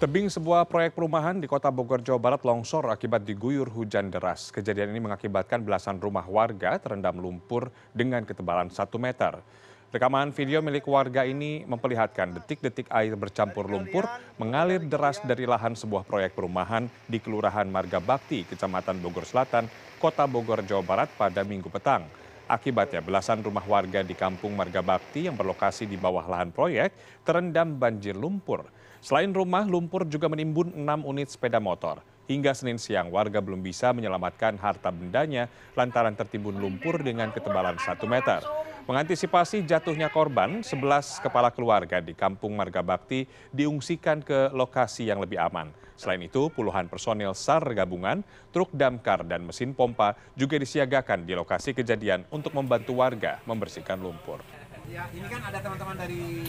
Tebing sebuah proyek perumahan di kota Bogor, Jawa Barat longsor akibat diguyur hujan deras. Kejadian ini mengakibatkan belasan rumah warga terendam lumpur dengan ketebalan 1 meter. Rekaman video milik warga ini memperlihatkan detik-detik air bercampur lumpur mengalir deras dari lahan sebuah proyek perumahan di Kelurahan Marga Bakti, Kecamatan Bogor Selatan, Kota Bogor, Jawa Barat pada minggu petang. Akibatnya belasan rumah warga di Kampung Marga Bakti yang berlokasi di bawah lahan proyek terendam banjir lumpur. Selain rumah, lumpur juga menimbun enam unit sepeda motor. Hingga Senin siang, warga belum bisa menyelamatkan harta bendanya lantaran tertimbun lumpur dengan ketebalan 1 meter. Mengantisipasi jatuhnya korban, 11 kepala keluarga di Kampung Marga Bakti diungsikan ke lokasi yang lebih aman. Selain itu, puluhan personil SAR gabungan, truk damkar, dan mesin pompa juga disiagakan di lokasi kejadian untuk membantu warga membersihkan lumpur. Ya, ini kan ada teman-teman dari